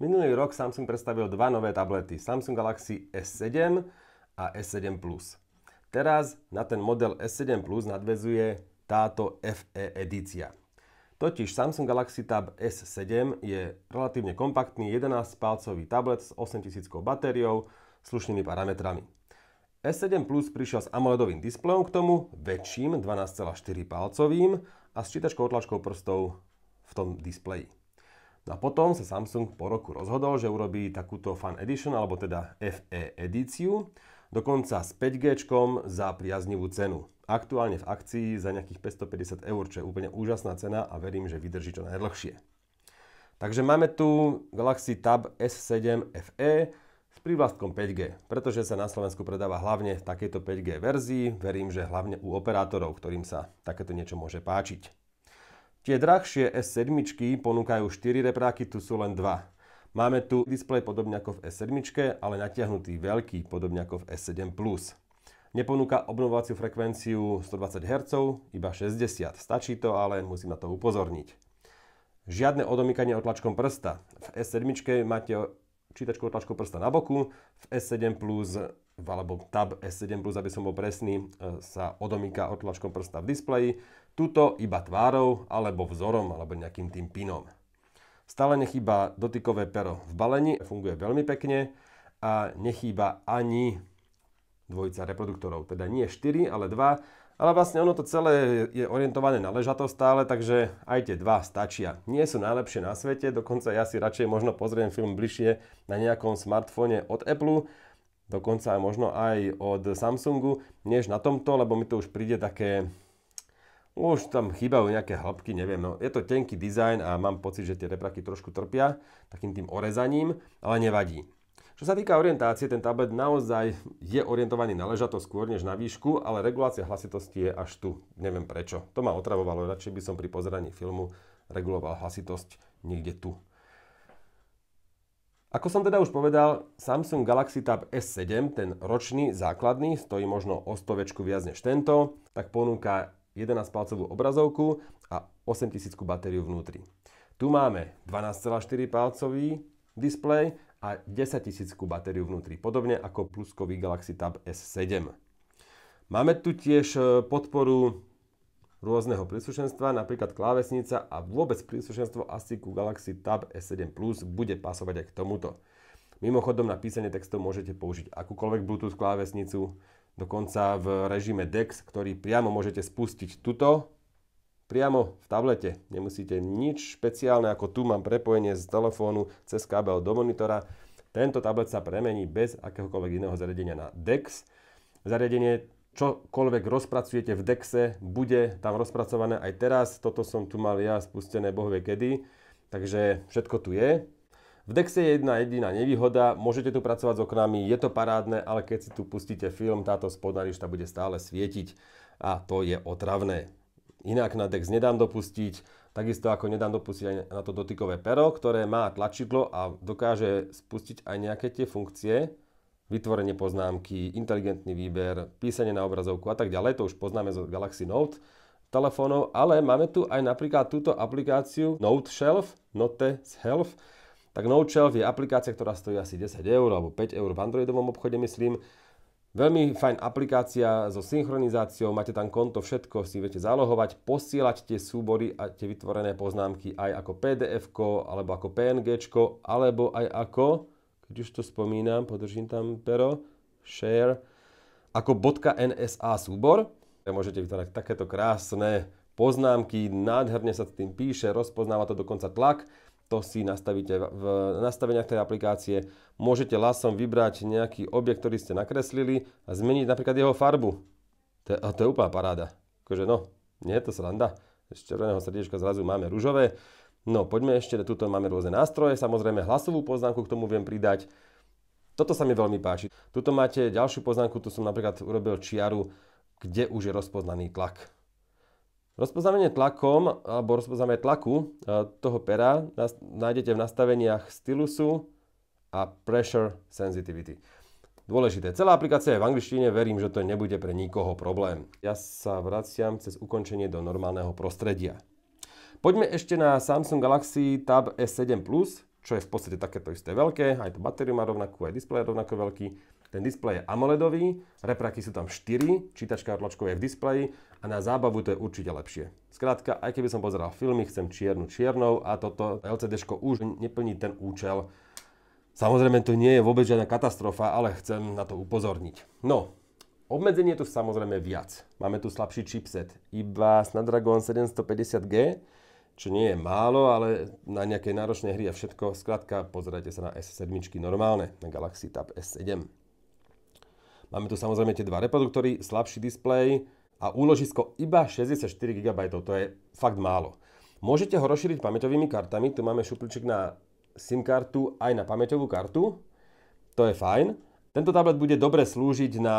Minulý rok Samsung predstavil dva nové tablety, Samsung Galaxy S7 a S7 Plus. Teraz na ten model S7 Plus nadvezuje táto FE edícia. Totiž Samsung Galaxy Tab S7 je relatívne kompaktný 11-palcový tablet s 8000 batériou, slušnými parametrami. S7 Plus prišiel s AMOLEDovým displejom k tomu, väčším 12,4 palcovým a s čítačkou otlačkou prstov v tom displeji. No a potom sa Samsung po roku rozhodol, že urobí takúto Fan Edition, alebo teda FE edíciu, dokonca s 5G za priaznivú cenu. Aktuálne v akcii za nejakých 550 eur, čo je úplne úžasná cena a verím, že vydrží čo najdlhšie. Takže máme tu Galaxy Tab S7 FE s prívlastkom 5G, pretože sa na Slovensku predáva hlavne v takejto 5G verzii, verím, že hlavne u operátorov, ktorým sa takéto niečo môže páčiť. Tie drahšie S7 ponúkajú 4 repráky, tu sú len 2. Máme tu displej podobne ako v S7, ale natiahnutý veľký, podobne ako v S7+. Neponúka obnovovaciu frekvenciu 120 Hz, iba 60. Stačí to, ale musím na to upozorniť. Žiadne odomykanie otlačkom prsta. V S7 máte čítačku otlačku prsta na boku, v S7 Plus alebo tab S7 Plus, aby som bol presný, e, sa odomýka otlačkom prsta v displeji Tuto iba tvárou alebo vzorom alebo nejakým tým pinom. Stále nechýba dotykové pero v balení, funguje veľmi pekne a nechýba ani dvojica reproduktorov. Teda nie 4, ale 2. Ale vlastne ono to celé je orientované na ležato stále, takže aj tie dva stačia. Nie sú najlepšie na svete, dokonca ja si radšej možno pozriem film bližšie na nejakom smartfóne od Apple, dokonca možno aj od Samsungu, než na tomto, lebo mi to už príde také už tam chýbajú nejaké hĺbky, neviem. No, je to tenký dizajn a mám pocit, že tie repraky trošku trpia takým tým orezaním, ale nevadí. Čo sa týka orientácie, ten tablet naozaj je orientovaný na ležato skôr než na výšku, ale regulácia hlasitosti je až tu. Neviem prečo. To ma otravovalo, radšej by som pri pozeraní filmu reguloval hlasitosť niekde tu. Ako som teda už povedal, Samsung Galaxy Tab S7, ten ročný základný, stojí možno o stovečku viac než tento, tak ponúka 11 palcovú obrazovku a 8000 batériu vnútri. Tu máme 12,4 palcový displej a 10 000 batériu vnútri, podobne ako pluskový Galaxy Tab S7. Máme tu tiež e, podporu rôzneho príslušenstva, napríklad klávesnica a vôbec príslušenstvo asi ku Galaxy Tab S7 Plus bude pasovať aj k tomuto. Mimochodom na písanie textov môžete použiť akúkoľvek Bluetooth klávesnicu, dokonca v režime DEX, ktorý priamo môžete spustiť tuto, priamo v tablete. Nemusíte nič špeciálne, ako tu mám prepojenie z telefónu cez kábel do monitora. Tento tablet sa premení bez akéhokoľvek iného zariadenia na DEX. Zariadenie čokoľvek rozpracujete v DEXe, bude tam rozpracované aj teraz. Toto som tu mal ja spustené bohvie kedy. Takže všetko tu je. V Dexe je jedna jediná nevýhoda, môžete tu pracovať s oknami, je to parádne, ale keď si tu pustíte film, táto spodná lišta bude stále svietiť a to je otravné. Inak na Dex nedám dopustiť, takisto ako nedám dopustiť aj na to dotykové pero, ktoré má tlačidlo a dokáže spustiť aj nejaké tie funkcie, vytvorenie poznámky, inteligentný výber, písanie na obrazovku a tak ďalej, to už poznáme zo Galaxy Note telefónov, ale máme tu aj napríklad túto aplikáciu Note Shelf, Note Shelf, tak NoChelf je aplikácia, ktorá stojí asi 10 eur alebo 5 eur v Androidovom obchode, myslím. Veľmi fajn aplikácia so synchronizáciou, máte tam konto, všetko si viete zálohovať, posielať tie súbory a tie vytvorené poznámky aj ako pdf alebo ako png alebo aj ako, keď už to spomínam, podržím tam pero, share, ako .nsa súbor. Môžete vytvárať takéto krásne poznámky, nádherne sa s tým píše, rozpoznáva to dokonca tlak to si nastavíte v nastaveniach tej aplikácie. Môžete lasom vybrať nejaký objekt, ktorý ste nakreslili a zmeniť napríklad jeho farbu. To, a to je úplná paráda. Akože no, nie je to sranda. Z červeného srdiečka zrazu máme rúžové. No, poďme ešte, tuto máme rôzne nástroje, samozrejme hlasovú poznámku k tomu viem pridať. Toto sa mi veľmi páči. Tuto máte ďalšiu poznámku, tu som napríklad urobil čiaru, kde už je rozpoznaný tlak. Rozpoznávanie tlakom alebo rozpoznávanie tlaku e, toho pera nájdete v nastaveniach stylusu a pressure sensitivity. Dôležité. Celá aplikácia je v angličtine, verím, že to nebude pre nikoho problém. Ja sa vraciam cez ukončenie do normálneho prostredia. Poďme ešte na Samsung Galaxy Tab S7 Plus, čo je v podstate takéto isté veľké, aj to batériu má rovnakú, aj displej rovnako veľký. Ten displej je AMOLEDový, repráky sú tam 4, čítačka tlačkov je v displeji a na zábavu to je určite lepšie. Skrátka, aj keby som pozeral filmy, chcem čiernu čiernou a toto LCD už neplní ten účel. Samozrejme, to nie je vôbec žiadna katastrofa, ale chcem na to upozorniť. No, obmedzenie tu samozrejme viac. Máme tu slabší chipset, iba Snapdragon 750G, čo nie je málo, ale na nejaké náročné hry a všetko, skrátka, pozerajte sa na S7 normálne, na Galaxy Tab S7. Máme tu samozrejme tie dva reproduktory, slabší displej a úložisko iba 64 GB, to je fakt málo. Môžete ho rozšíriť pamäťovými kartami, tu máme šupliček na SIM kartu aj na pamäťovú kartu, to je fajn. Tento tablet bude dobre slúžiť na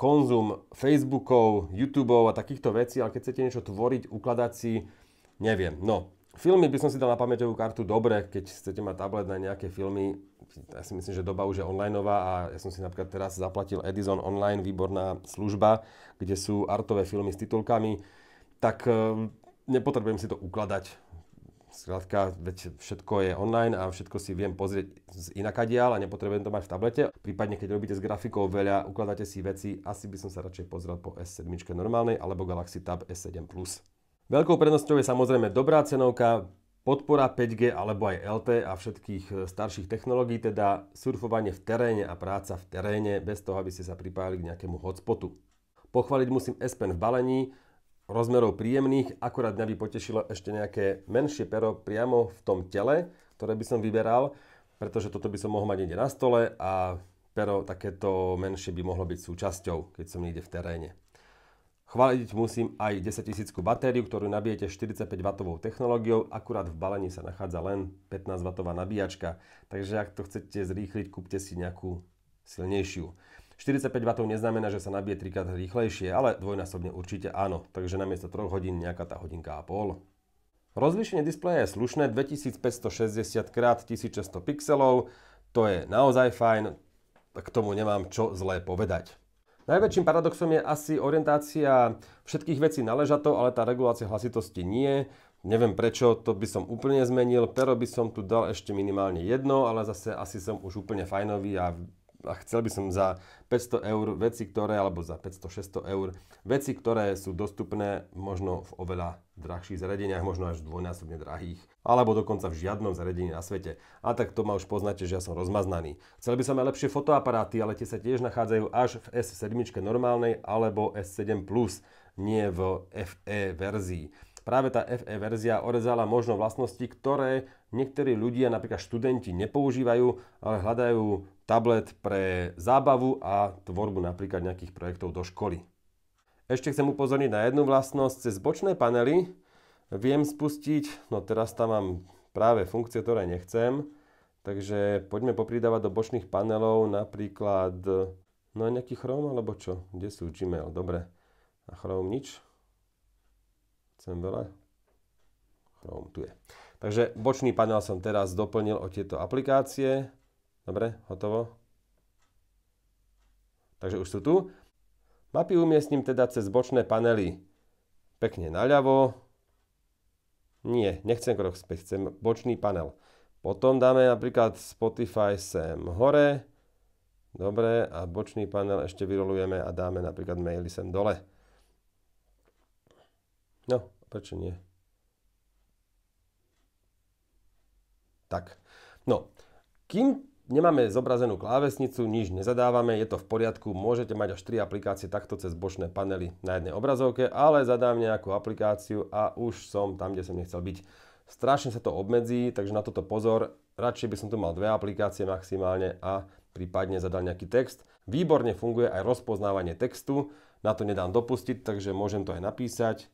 konzum Facebookov, YouTubeov a takýchto vecí, ale keď chcete niečo tvoriť, ukladať si, neviem. No, filmy by som si dal na pamäťovú kartu dobre, keď chcete mať tablet na nejaké filmy, ja si myslím, že doba už je onlineová a ja som si napríklad teraz zaplatil Edison Online, výborná služba, kde sú artové filmy s titulkami, tak e, nepotrebujem si to ukladať Zkrátka, veď všetko je online a všetko si viem pozrieť z diál a nepotrebujem to mať v tablete. Prípadne, keď robíte s grafikou veľa, ukladáte si veci, asi by som sa radšej pozrel po S7 normálnej alebo Galaxy Tab S7+. Veľkou prednosťou je samozrejme dobrá cenovka, Podpora 5G alebo aj LT a všetkých e, starších technológií, teda surfovanie v teréne a práca v teréne bez toho, aby ste sa pripájali k nejakému hotspotu. Pochváliť musím S Pen v balení, rozmerov príjemných, akurát mňa by potešilo ešte nejaké menšie pero priamo v tom tele, ktoré by som vyberal, pretože toto by som mohol mať niekde na stole a pero takéto menšie by mohlo byť súčasťou, keď som niekde v teréne. Chváliť musím aj 10 tisícku batériu, ktorú nabijete 45W technológiou, akurát v balení sa nachádza len 15W nabíjačka, takže ak to chcete zrýchliť, kúpte si nejakú silnejšiu. 45W neznamená, že sa nabije trikrát rýchlejšie, ale dvojnásobne určite áno, takže namiesto 3 hodín nejaká tá hodinka a pol. Rozlíšenie displeja je slušné 2560 x 1600 pixelov, to je naozaj fajn, k tomu nemám čo zlé povedať. Najväčším paradoxom je asi orientácia všetkých vecí na ležato, ale tá regulácia hlasitosti nie. Neviem prečo, to by som úplne zmenil, pero by som tu dal ešte minimálne jedno, ale zase asi som už úplne fajnový a a chcel by som za 500 eur veci, ktoré, alebo za 500-600 eur, veci, ktoré sú dostupné možno v oveľa drahších zariadeniach, možno až dvojnásobne drahých, alebo dokonca v žiadnom zariadení na svete. A tak to ma už poznáte, že ja som rozmaznaný. Chcel by som aj lepšie fotoaparáty, ale tie sa tiež nachádzajú až v S7 normálnej alebo S7+, nie v FE verzii práve tá FE verzia orezala možno vlastnosti, ktoré niektorí ľudia, napríklad študenti, nepoužívajú, ale hľadajú tablet pre zábavu a tvorbu napríklad nejakých projektov do školy. Ešte chcem upozorniť na jednu vlastnosť. Cez bočné panely viem spustiť, no teraz tam mám práve funkcie, ktoré nechcem, takže poďme popridávať do bočných panelov napríklad, no nejaký Chrome alebo čo? Kde sú Gmail? Dobre. A Chrome nič? Chcem veľa? Chrome tu je. Takže bočný panel som teraz doplnil o tieto aplikácie. Dobre, hotovo. Takže už sú tu. Mapy umiestním teda cez bočné panely. Pekne naľavo. Nie, nechcem krok späť, chcem bočný panel. Potom dáme napríklad Spotify sem hore. Dobre, a bočný panel ešte vyrolujeme a dáme napríklad maily sem dole. No, prečo nie? Tak. No, kým Nemáme zobrazenú klávesnicu, nič nezadávame, je to v poriadku, môžete mať až 3 aplikácie takto cez bočné panely na jednej obrazovke, ale zadám nejakú aplikáciu a už som tam, kde som nechcel byť. Strašne sa to obmedzí, takže na toto pozor, radšej by som tu mal dve aplikácie maximálne a prípadne zadal nejaký text. Výborne funguje aj rozpoznávanie textu, na to nedám dopustiť, takže môžem to aj napísať.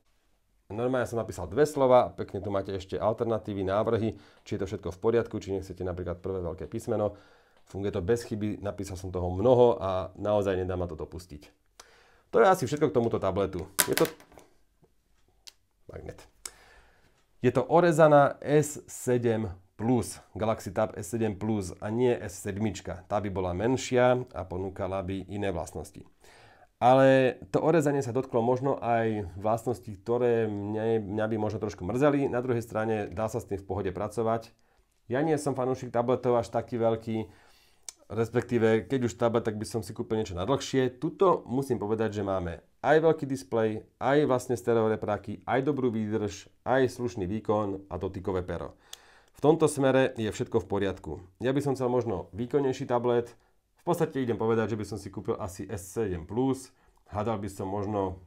Normálne som napísal dve slova, pekne tu máte ešte alternatívy, návrhy, či je to všetko v poriadku, či nechcete napríklad prvé veľké písmeno. Funguje to bez chyby, napísal som toho mnoho a naozaj nedá ma to dopustiť. To je asi všetko k tomuto tabletu. Je to... Magnet. Je to orezaná S7 Plus, Galaxy Tab S7 Plus a nie S7. Tá by bola menšia a ponúkala by iné vlastnosti. Ale to orezanie sa dotklo možno aj vlastností, ktoré mne, mňa by možno trošku mrzeli. Na druhej strane dá sa s tým v pohode pracovať. Ja nie som fanúšik tabletov až taký veľký, respektíve keď už tablet, tak by som si kúpil niečo na dlhšie. Tuto musím povedať, že máme aj veľký displej, aj vlastne stereo repráky, aj dobrú výdrž, aj slušný výkon a dotykové pero. V tomto smere je všetko v poriadku. Ja by som chcel možno výkonnejší tablet, v podstate idem povedať, že by som si kúpil asi S7+, hádal by som možno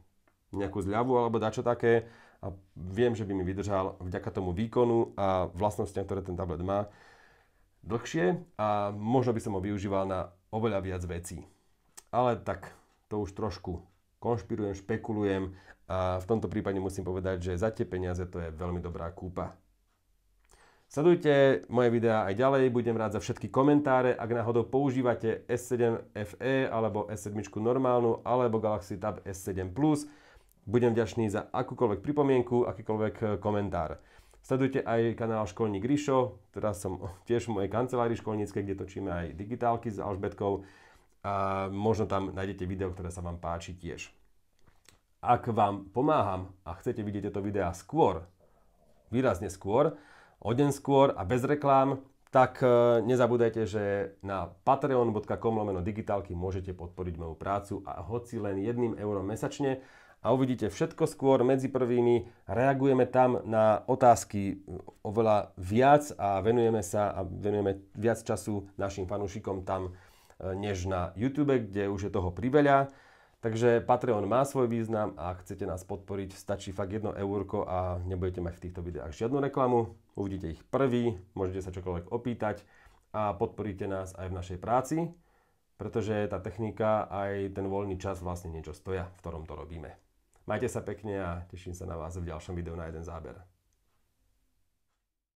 nejakú zľavu alebo dačo také a viem, že by mi vydržal vďaka tomu výkonu a vlastnostiam, ktoré ten tablet má, dlhšie a možno by som ho využíval na oveľa viac vecí. Ale tak to už trošku konšpirujem, špekulujem a v tomto prípade musím povedať, že za tie peniaze to je veľmi dobrá kúpa. Sledujte moje videá aj ďalej, budem rád za všetky komentáre. Ak náhodou používate S7 FE alebo S7 normálnu alebo Galaxy Tab S7 Plus, budem vďačný za akúkoľvek pripomienku, akýkoľvek eh, komentár. Sledujte aj kanál Školník Rišo, teraz som tiež v mojej kancelárii školníckej, kde točíme aj digitálky s Alžbetkou a možno tam nájdete video, ktoré sa vám páči tiež. Ak vám pomáham a chcete vidieť tieto videá skôr, výrazne skôr, o deň skôr a bez reklám, tak e, nezabúdajte, že na patreon.com lomeno digitálky môžete podporiť moju prácu a hoci len jedným eurom mesačne a uvidíte všetko skôr medzi prvými. Reagujeme tam na otázky e, oveľa viac a venujeme sa a venujeme viac času našim fanúšikom tam e, než na YouTube, kde už je toho priveľa. Takže Patreon má svoj význam a ak chcete nás podporiť, stačí fakt jedno eurko a nebudete mať v týchto videách žiadnu reklamu. Uvidíte ich prvý, môžete sa čokoľvek opýtať a podporíte nás aj v našej práci, pretože tá technika aj ten voľný čas vlastne niečo stoja, v ktorom to robíme. Majte sa pekne a teším sa na vás v ďalšom videu na jeden záber.